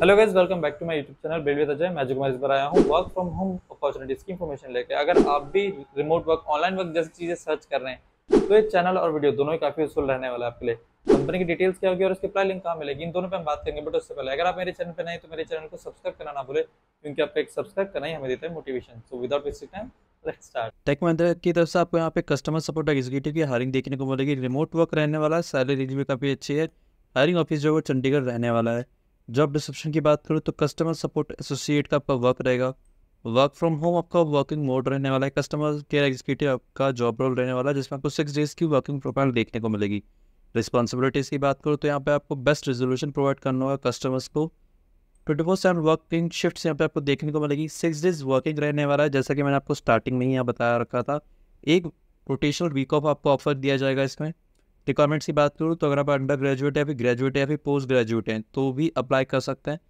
hello guys welcome back to my YouTube channel build Ajay मैं अजय कुमार इस बार आया हूँ वर्क फ्रॉम होम अपॉर्चुनिटीज़ की इन्फॉर्मेशन लेकर अगर आप भी रिमोट वर्क ऑनलाइन वर्क जैसी चीज़ें सर्च कर रहे हैं तो ये चैनल और वीडियो दोनों ही काफ़ी यूजफुल रहने वाला है आपके लिए कंपनी की डिटेल्स क्या होगी और उसके अप्लाई लिंक कहाँ मिलेगी इन दोनों पर हम बात करेंगे बट उससे पहले अगर आप मेरे चैनल पर नहीं तो मेरे चैनल को सब्सक्राइब करना ना भूले क्योंकि आपको एक सब्सक्राइब करना ही हमें देता है motivation so without wasting time Tech Mahindra की तरफ से आपको यहाँ पे कस्टमर सपोर्ट एग्जीक्यूटिव की हायरिंग देखने को मिलेगी रिमोट वर्क रहने वाला है सैलरी भी काफ़ी अच्छी है हायरिंग ऑफिस जो है वो चंडीगढ़ रहने वाला है जॉब डिस्क्रिप्शन की बात करूँ तो कस्टमर सपोर्ट एसोसिएट का आपका वर्क रहेगा वर्क फ्रॉम होम आपका वर्किंग मोड रहने वाला है कस्टमर केयर एग्जीक्यूटिव आपका जॉब रोल रहने वाला है जिसमें आपको सिक्स डेज की वर्किंग प्रोफाइल देखने को मिलेगी रिस्पॉन्सिबिलिटीज़ की बात करूँ तो यहाँ पे आपको बेस्ट रेजोल्यूशन प्रोवाइड करना होगा कस्टमर्स को twenty four seven working shift यहाँ पे आपको देखने को मिलेगी सिक्स डेज वर्किंग रहने वाला है जैसा कि मैंने आपको स्टार्टिंग में ही यहाँ बताया रखा था एक रोटेशनल वीक ऑफ आपको ऑफर दिया जाएगा इसमें रिक्वायरमेंट्स की बात करूँ तो अगर आप अंडर ग्रेजुएट है फिर ग्रेजुएट है फिर पोस्ट ग्रेजुएट हैं तो भी अप्लाई कर सकते हैं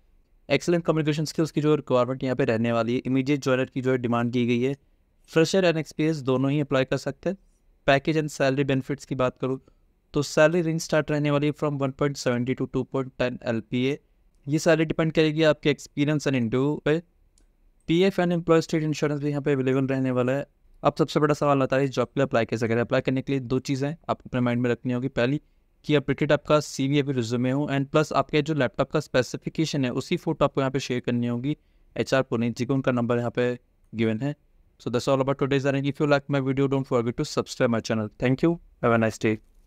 एक्सेलेंट कम्युनिकेशन स्किल्स की जो रिक्वायरमेंट यहाँ पे रहने वाली है इमीडिएट जॉइनर की जो है डिमांड की गई है फ्रेशर एंड एक्सपीरियंस दोनों ही अप्लाई कर सकते हैं पैकेज एंड सैलरी बेनिफिट्स की बात करूँ तो सैलरी रेंज स्टार्ट रहने वाली है from one point seventy two two point ten L P A ये सैलरी डिपेंड करेगी आपके एक्सपीरियंस एंड इंटरव्यू पे P F and employee state insurance भी यहाँ पे अवेलेबल रहने वाला है अब सबसे बड़ा सवाल आता है इस जॉब के लिए अप्लाई कैसे करें अप्लाई करने के लिए दो चीज़ें आपको अपने माइंड में रखनी होगी पहली कि अपडेटेड आपका सी वी अभी रिज्यूमे हो एंड प्लस आपके जो लैपटॉप का स्पेसिफिकेशन है उसी फोटो आपको यहाँ पे शेयर करनी होगी एच आर पुनीत जी को उनका नंबर यहाँ पे गिवन है so this all about days are if you like my video don't forget to subscribe my channel thank you have a nice day